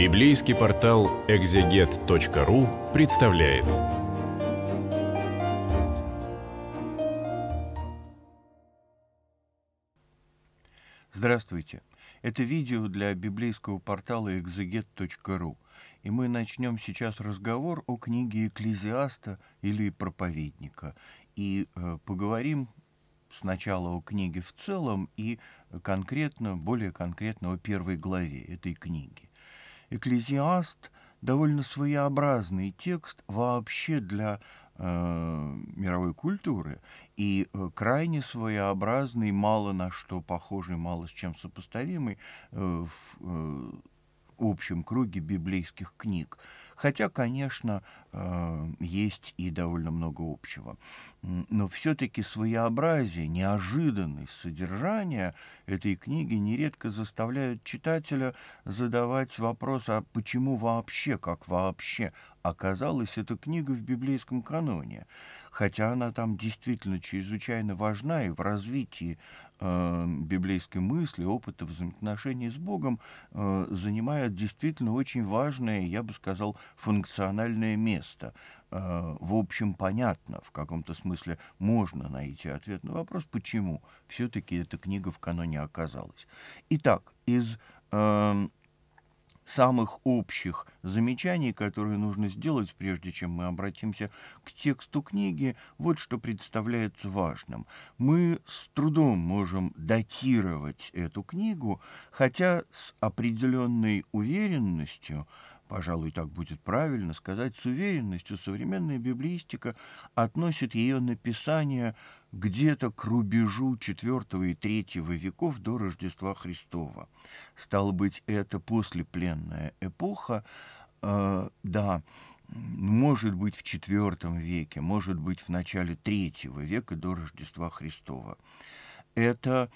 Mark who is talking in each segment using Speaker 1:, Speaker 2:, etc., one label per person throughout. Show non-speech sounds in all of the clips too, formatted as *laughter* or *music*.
Speaker 1: Библейский портал exeget.ru представляет. Здравствуйте! Это видео для библейского портала exeget.ru, и мы начнем сейчас разговор о книге «Экклезиаста» или «Проповедника», и э, поговорим сначала о книге в целом и конкретно, более конкретно о первой главе этой книги. «Экклезиаст» — довольно своеобразный текст вообще для э, мировой культуры и э, крайне своеобразный, мало на что похожий, мало с чем сопоставимый э, в, общем круге библейских книг. Хотя, конечно, э, есть и довольно много общего. Но все-таки своеобразие, неожиданность содержания этой книги нередко заставляют читателя задавать вопрос, а почему вообще, как вообще оказалась эта книга в библейском каноне, хотя она там действительно чрезвычайно важна и в развитии э, библейской мысли, опыта взаимоотношений с Богом э, занимает действительно очень важное, я бы сказал, функциональное место. Э, в общем, понятно, в каком-то смысле можно найти ответ на вопрос, почему все-таки эта книга в каноне оказалась. Итак, из... Э, самых общих замечаний, которые нужно сделать, прежде чем мы обратимся к тексту книги, вот что представляется важным. Мы с трудом можем датировать эту книгу, хотя с определенной уверенностью – пожалуй, так будет правильно сказать, с уверенностью современная библистика относит ее написание где-то к рубежу IV и III веков до Рождества Христова. Стало быть, это послепленная эпоха, э, да, может быть, в IV веке, может быть, в начале III века до Рождества Христова это,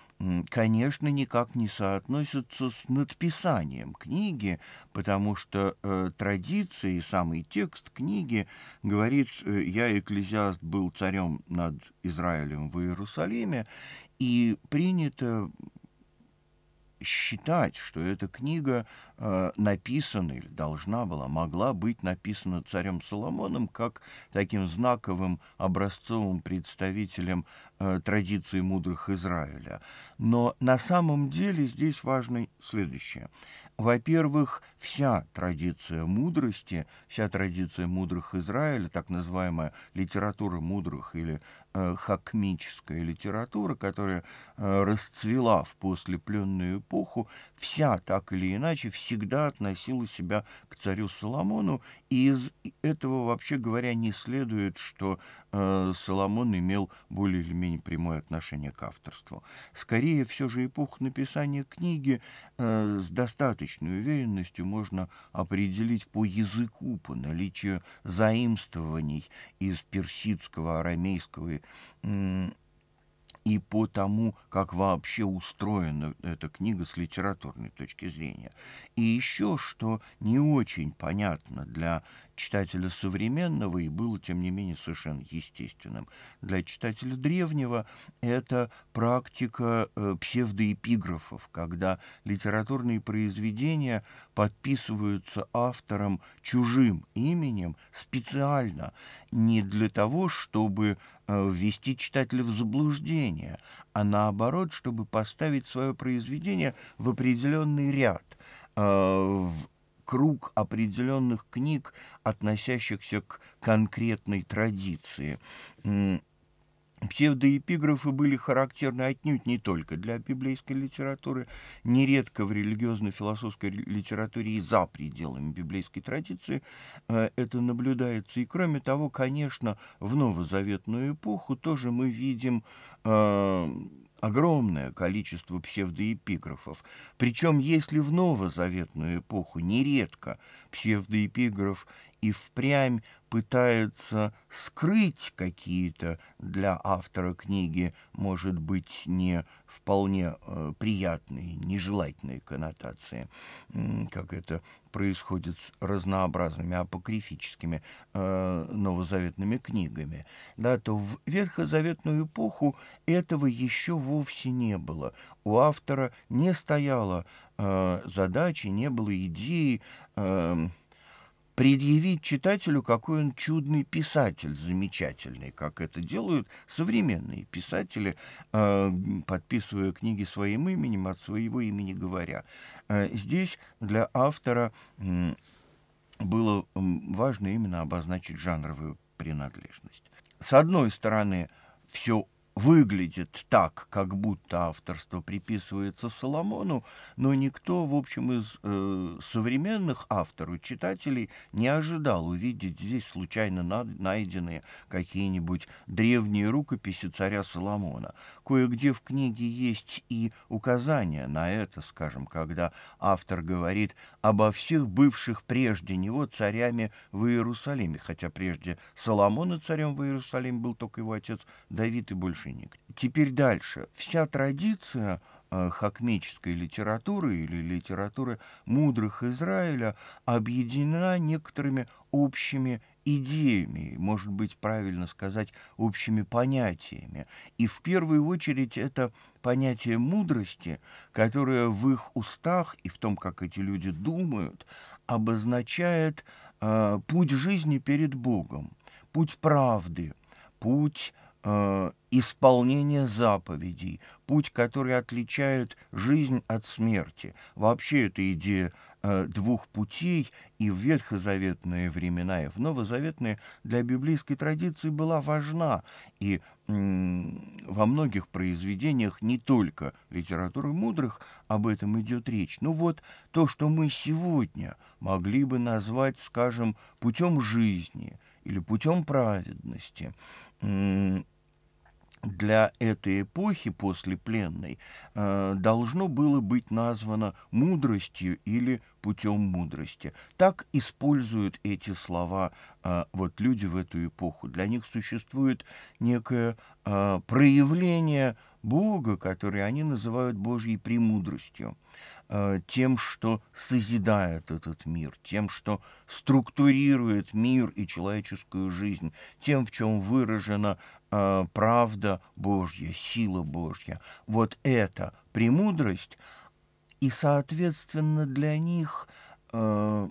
Speaker 1: конечно, никак не соотносится с надписанием книги, потому что э, традиция и самый текст книги говорит, э, я, экклезиаст, был царем над Израилем в Иерусалиме, и принято считать, что эта книга Э, написана или должна была, могла быть написана царем Соломоном как таким знаковым образцовым представителем э, традиции мудрых Израиля. Но на самом деле здесь важно следующее. Во-первых, вся традиция мудрости, вся традиция мудрых Израиля, так называемая литература мудрых или э, хакмическая литература, которая э, расцвела в послепленную эпоху, вся так или иначе, вся всегда относила себя к царю Соломону, и из этого, вообще говоря, не следует, что э, Соломон имел более или менее прямое отношение к авторству. Скорее, все же эпоху написания книги э, с достаточной уверенностью можно определить по языку, по наличию заимствований из персидского, арамейского и и по тому, как вообще устроена эта книга с литературной точки зрения. И еще, что не очень понятно для читателя современного и было, тем не менее, совершенно естественным. Для читателя древнего это практика э, псевдоэпиграфов, когда литературные произведения подписываются автором чужим именем специально, не для того, чтобы э, ввести читателя в заблуждение, а наоборот, чтобы поставить свое произведение в определенный ряд э, в круг определенных книг, относящихся к конкретной традиции. Псевдоэпиграфы были характерны отнюдь не только для библейской литературы, нередко в религиозно-философской литературе и за пределами библейской традиции э, это наблюдается. И кроме того, конечно, в новозаветную эпоху тоже мы видим э, огромное количество псевдоэпиграфов. Причем, если в новозаветную эпоху нередко псевдоэпиграф и впрямь пытается скрыть какие-то для автора книги, может быть, не вполне э, приятные, нежелательные коннотации, как это происходит с разнообразными апокрифическими э, новозаветными книгами, да, то в верхозаветную эпоху этого еще вовсе не было. У автора не стояла э, задачи, не было идеи э, предъявить читателю, какой он чудный писатель, замечательный, как это делают современные писатели, а, подписывая книги своим именем, от своего имени говоря. А, здесь для автора было важно именно обозначить жанровую принадлежность. С одной стороны, все выглядит так, как будто авторство приписывается Соломону, но никто, в общем, из э, современных авторов, читателей, не ожидал увидеть здесь случайно на найденные какие-нибудь древние рукописи царя Соломона. Кое-где в книге есть и указания на это, скажем, когда автор говорит обо всех бывших прежде него царями в Иерусалиме, хотя прежде Соломона царем в Иерусалиме был только его отец Давид и больше единомышленник. Теперь дальше. Вся традиция э, хакмической литературы или литературы мудрых Израиля объединена некоторыми общими идеями, может быть, правильно сказать, общими понятиями. И в первую очередь это понятие мудрости, которое в их устах и в том, как эти люди думают, обозначает э, путь жизни перед Богом, путь правды, путь Э, исполнение заповедей, путь, который отличает жизнь от смерти. Вообще эта идея э, двух путей и в ветхозаветные времена, и в новозаветные для библейской традиции была важна. И во многих произведениях не только литературы мудрых об этом идет речь. Ну вот то, что мы сегодня могли бы назвать, скажем, путем жизни или путем праведности – для этой эпохи послепленной э, должно было быть названо мудростью или путем мудрости. Так используют эти слова э, вот люди в эту эпоху. Для них существует некое э, проявление Бога, который они называют Божьей премудростью, э, тем, что созидает этот мир, тем, что структурирует мир и человеческую жизнь, тем, в чем выражена э, правда Божья, сила Божья. Вот эта премудрость, и, соответственно, для них э,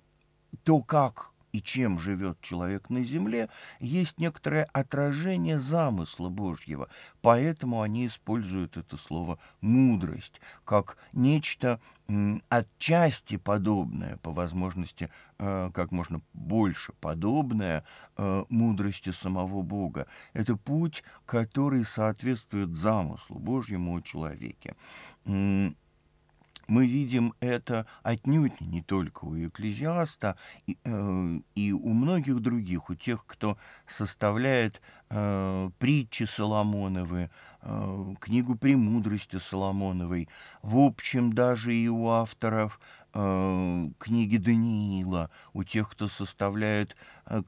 Speaker 1: то, как и чем живет человек на земле, есть некоторое отражение замысла Божьего, поэтому они используют это слово «мудрость» как нечто отчасти подобное, по возможности э, как можно больше подобное э, мудрости самого Бога. Это путь, который соответствует замыслу Божьему о человеке мы видим это отнюдь не только у Экклезиаста и, э, у многих других, у тех, кто составляет э, притчи Соломоновы, э, книгу «Премудрости» Соломоновой, в общем, даже и у авторов книги Даниила, у тех, кто составляет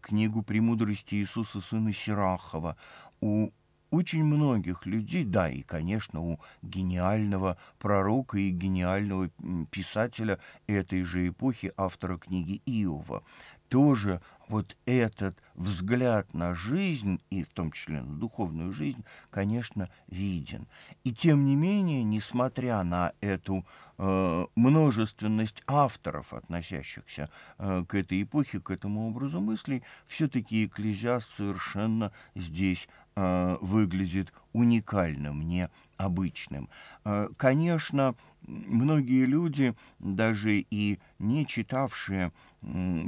Speaker 1: книгу «Премудрости Иисуса Сына Сирахова», у очень многих людей, да, и, конечно, у гениального пророка и гениального писателя этой же эпохи, автора книги Иова, тоже вот этот взгляд на жизнь, и в том числе на духовную жизнь, конечно, виден. И тем не менее, несмотря на эту э, множественность авторов, относящихся э, к этой эпохе, к этому образу мыслей, все-таки экклезиаст совершенно здесь Э, выглядит уникальным, не обычным. Э, конечно, многие люди, даже и не читавшие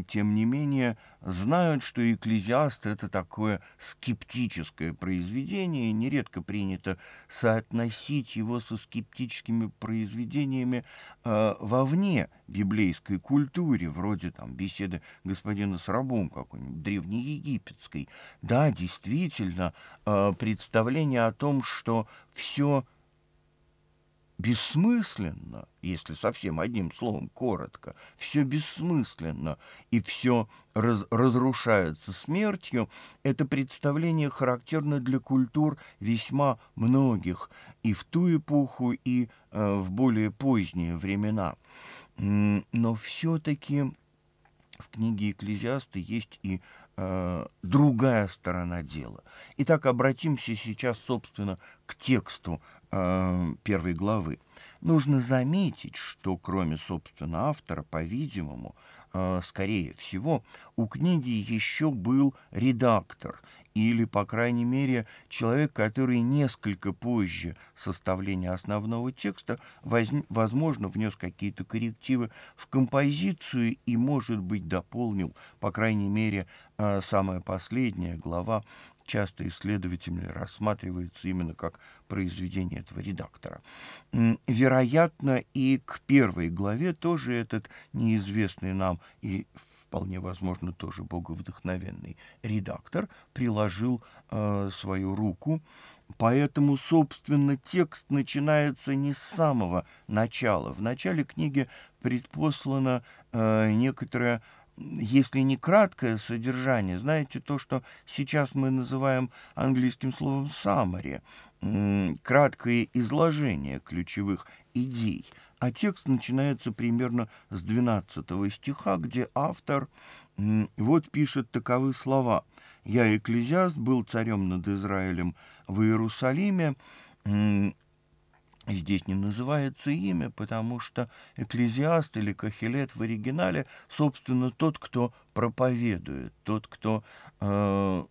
Speaker 1: тем не менее, знают, что «Экклезиаст» — это такое скептическое произведение, и нередко принято соотносить его со скептическими произведениями э, вовне библейской культуре, вроде там беседы господина с рабом какой-нибудь, древнеегипетской. Да, действительно, э, представление о том, что все — бессмысленно, если совсем одним словом коротко, все бессмысленно и все раз, разрушается смертью, это представление характерно для культур весьма многих и в ту эпоху, и э, в более поздние времена. Но все-таки в книге «Экклезиасты» есть и э, другая сторона дела. Итак, обратимся сейчас, собственно, к тексту э, первой главы. Нужно заметить, что кроме, собственно, автора, по-видимому, э, скорее всего, у книги еще был редактор или, по крайней мере, человек, который несколько позже составления основного текста, возь- возможно, внес какие-то коррективы в композицию и, может быть, дополнил, по крайней мере, э, самая последняя глава часто исследователями рассматривается именно как произведение этого редактора. Вероятно, и к первой главе тоже этот неизвестный нам и вполне возможно тоже боговдохновенный редактор приложил э, свою руку Поэтому, собственно, текст начинается не с самого начала. В начале книги предпослана э, некоторая если не краткое содержание, знаете, то, что сейчас мы называем английским словом «summary», краткое изложение ключевых идей, а текст начинается примерно с 12 стиха, где автор вот пишет таковы слова. «Я, экклезиаст, был царем над Израилем в Иерусалиме, Здесь не называется имя, потому что экклезиаст или кахилет в оригинале, собственно, тот, кто проповедует, тот, кто э,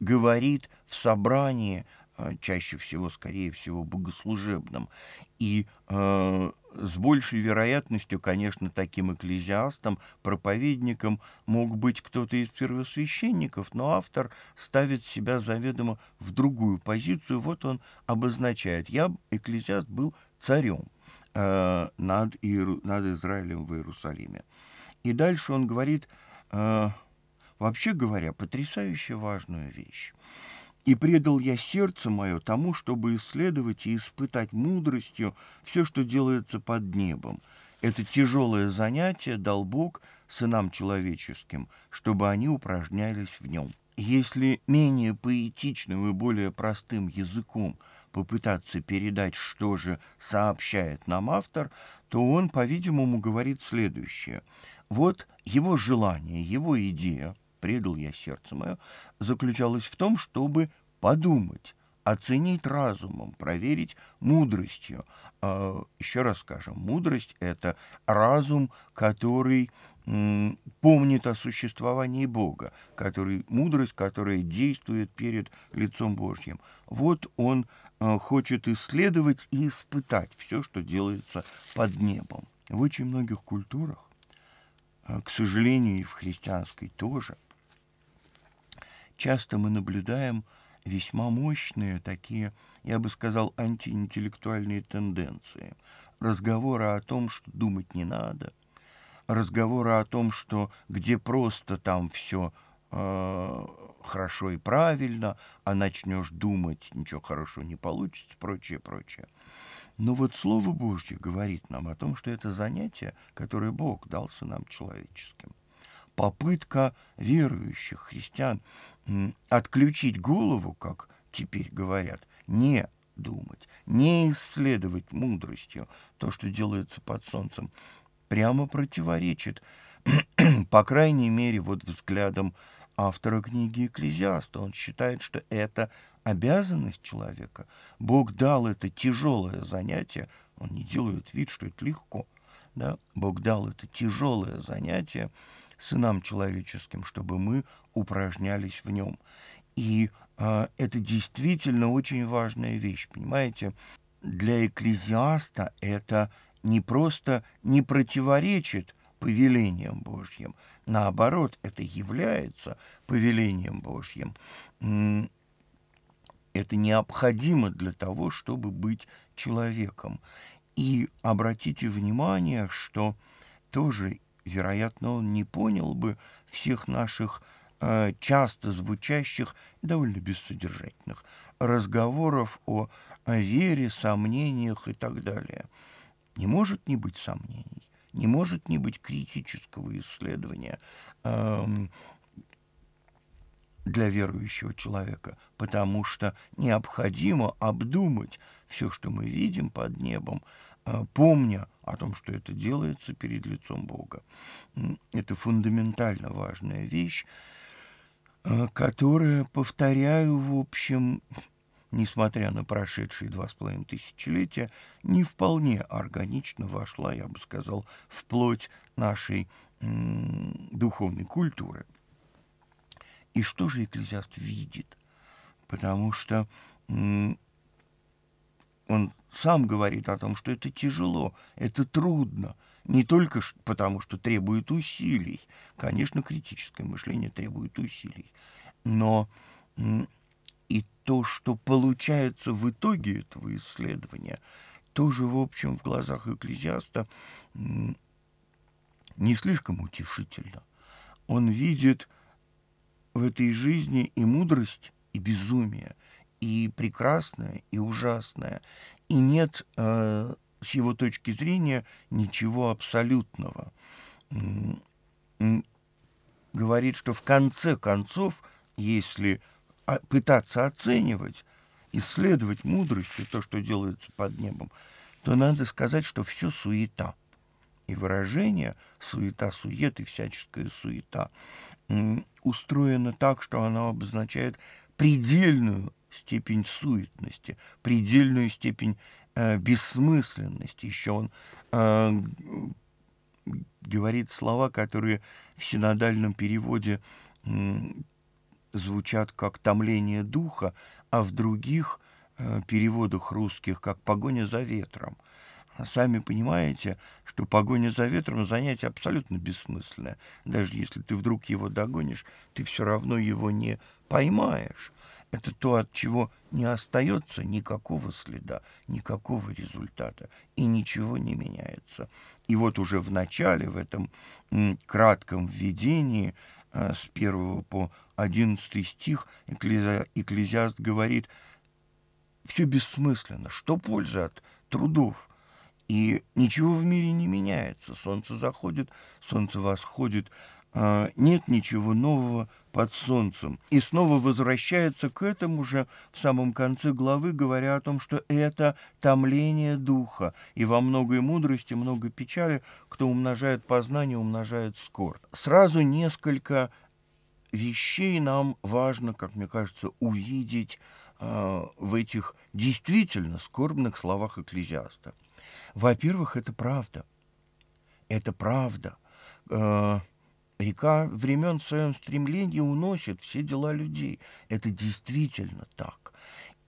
Speaker 1: говорит в собрании, э, чаще всего, скорее всего, богослужебном. И э, с большей вероятностью, конечно, таким экклезиастом, проповедником мог быть кто-то из первосвященников, но автор ставит себя заведомо в другую позицию. Вот он обозначает, я, экклезиаст, был царем э, над, Иеру, над Израилем в Иерусалиме. И дальше он говорит, э, вообще говоря, потрясающе важную вещь. И предал я сердце мое тому, чтобы исследовать и испытать мудростью все, что делается под небом. Это тяжелое занятие дал Бог сынам человеческим, чтобы они упражнялись в нем. Если менее поэтичным и более простым языком попытаться передать, что же сообщает нам автор, то он, по-видимому, говорит следующее. Вот его желание, его идея – предал я сердце мое, заключалось в том, чтобы подумать, оценить разумом, проверить мудростью. А, Еще раз скажем, мудрость — это разум, который помнит о существовании Бога, который, мудрость, которая действует перед лицом Божьим. Вот он а, хочет исследовать и испытать все, что делается под небом. В очень многих культурах, а, к сожалению, и в христианской тоже – часто мы наблюдаем весьма мощные такие, я бы сказал, антиинтеллектуальные тенденции. Разговоры о том, что думать не надо, разговоры о том, что где просто там все э, хорошо и правильно, а начнешь думать, ничего хорошего не получится, прочее, прочее. Но вот Слово Божье говорит нам о том, что это занятие, которое Бог дался нам человеческим – попытка верующих христиан отключить голову, как теперь говорят, не думать, не исследовать мудростью то, что делается под солнцем, прямо противоречит, *clears throat* по крайней мере, вот взглядом автора книги «Экклезиаста». Он считает, что это обязанность человека. Бог дал это тяжелое занятие. Он не делает вид, что это легко. Да? Бог дал это тяжелое занятие – сынам человеческим, чтобы мы упражнялись в нем. И э, это действительно очень важная вещь, понимаете? Для экклезиаста это не просто не противоречит повелениям Божьим, наоборот, это является повелением Божьим. Это необходимо для того, чтобы быть человеком. И обратите внимание, что тоже вероятно, он не понял бы всех наших э, часто звучащих, довольно бессодержательных разговоров о, о вере, сомнениях и так далее. Не может не быть сомнений, не может не быть критического исследования э, для верующего человека, потому что необходимо обдумать все, что мы видим под небом, Э, помня о том, что это делается перед лицом Бога. Это фундаментально важная вещь, э, которая, повторяю, в общем, несмотря на прошедшие два с половиной тысячелетия, не вполне органично вошла, я бы сказал, в плоть нашей духовной культуры. И что же экклезиаст видит? Потому что он сам говорит о том, что это тяжело, это трудно, не только потому, что требует усилий. Конечно, критическое мышление требует усилий. Но и то, что получается в итоге этого исследования, тоже, в общем, в глазах экклезиаста не слишком утешительно. Он видит в этой жизни и мудрость, и безумие – и прекрасное, и ужасное. И нет, э, с его точки зрения, ничего абсолютного. Говорит, что в конце концов, если а, пытаться оценивать, исследовать мудрость и то, что делается под небом, то надо сказать, что все суета. И выражение «суета-сует» и всяческая суета устроено так, что оно обозначает предельную степень суетности, предельную степень э, бессмысленности. Еще он э, говорит слова, которые в синодальном переводе э, звучат как «томление духа», а в других э, переводах русских как «погоня за ветром». Сами понимаете, что погоня за ветром – занятие абсолютно бессмысленное. Даже если ты вдруг его догонишь, ты все равно его не поймаешь. Это то, от чего не остается никакого следа, никакого результата, и ничего не меняется. И вот уже в начале, в этом кратком введении, э, с 1 по 11 стих, Экклези... Экклезиаст говорит, все бессмысленно, что польза от трудов – и ничего в мире не меняется. Солнце заходит, солнце восходит. А нет ничего нового под солнцем. И снова возвращается к этому же в самом конце главы, говоря о том, что это томление духа, и во многой мудрости, много печали, кто умножает познание, умножает скорбь. Сразу несколько вещей нам важно, как мне кажется, увидеть э, в этих действительно скорбных словах экклезиаста. Во-первых, это правда. Это правда. Э, Река времен в своем стремлении уносит все дела людей. Это действительно так.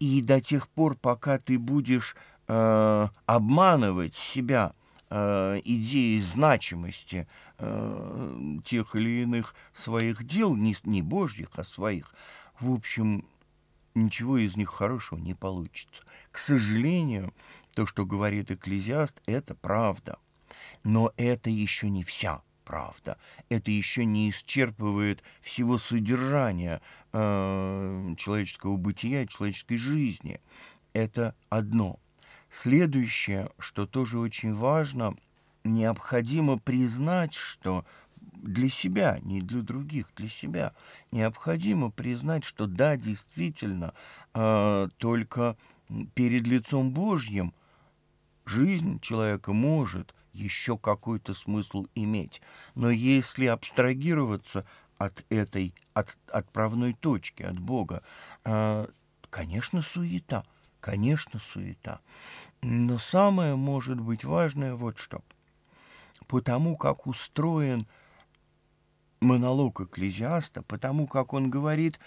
Speaker 1: И до тех пор, пока ты будешь э, обманывать себя э, идеей значимости э, тех или иных своих дел, не, не божьих, а своих, в общем, ничего из них хорошего не получится. К сожалению, то, что говорит экклезиаст, это правда. Но это еще не вся Правда, это еще не исчерпывает всего содержания э, человеческого бытия, человеческой жизни. Это одно. Следующее, что тоже очень важно, необходимо признать, что для себя, не для других, для себя. Необходимо признать, что да, действительно, э, только перед лицом Божьим жизнь человека может еще какой-то смысл иметь. Но если абстрагироваться от этой от отправной точки, от Бога, э, конечно, суета, конечно, суета. Но самое, может быть, важное вот что. Потому как устроен монолог Экклезиаста, потому как он говорит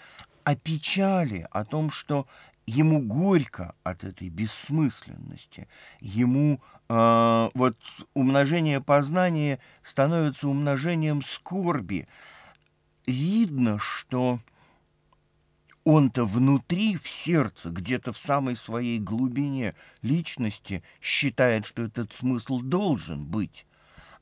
Speaker 1: о печали, о том, что ему горько от этой бессмысленности, ему э, вот умножение познания становится умножением скорби. Видно, что он-то внутри, в сердце, где-то в самой своей глубине личности считает, что этот смысл должен быть.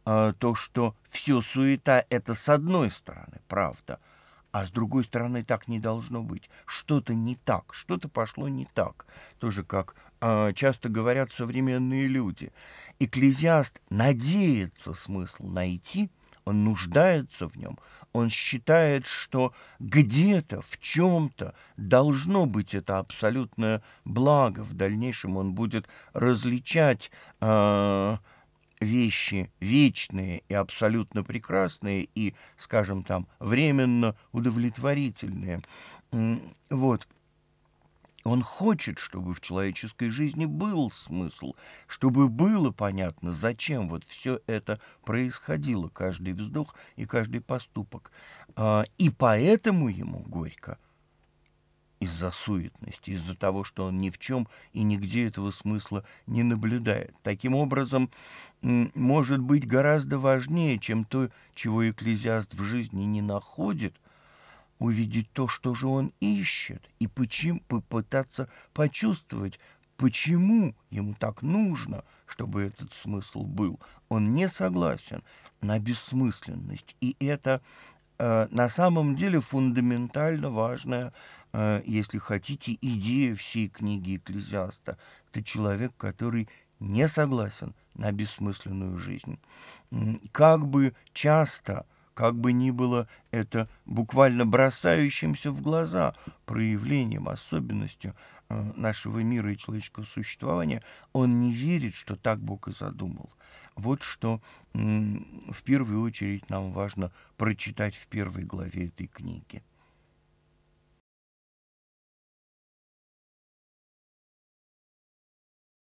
Speaker 1: Э, то, что все суета, это с одной стороны правда – а с другой стороны, так не должно быть. Что-то не так, что-то пошло не так. Тоже как э, часто говорят современные люди. Экклезиаст надеется смысл найти, он нуждается в нем, он считает, что где-то, в чем-то должно быть это абсолютное благо. В дальнейшем он будет различать... Э, вещи вечные и абсолютно прекрасные и, скажем там, временно удовлетворительные. Вот. Он хочет, чтобы в человеческой жизни был смысл, чтобы было понятно, зачем вот все это происходило, каждый вздох и каждый поступок. А, и поэтому ему горько – из-за суетности, из-за того, что он ни в чем и нигде этого смысла не наблюдает. Таким образом, может быть гораздо важнее, чем то, чего экклезиаст в жизни не находит, увидеть то, что же он ищет, и почему попытаться почувствовать, почему ему так нужно, чтобы этот смысл был. Он не согласен на бессмысленность, и это Э, на самом деле фундаментально важная, э, если хотите, идея всей книги Экклезиаста. Это человек, который не согласен на бессмысленную жизнь. Как бы часто как бы ни было это буквально бросающимся в глаза проявлением, особенностью э, нашего мира и человеческого существования, он не верит, что так Бог и задумал. Вот что в первую очередь нам важно прочитать в первой главе этой книги.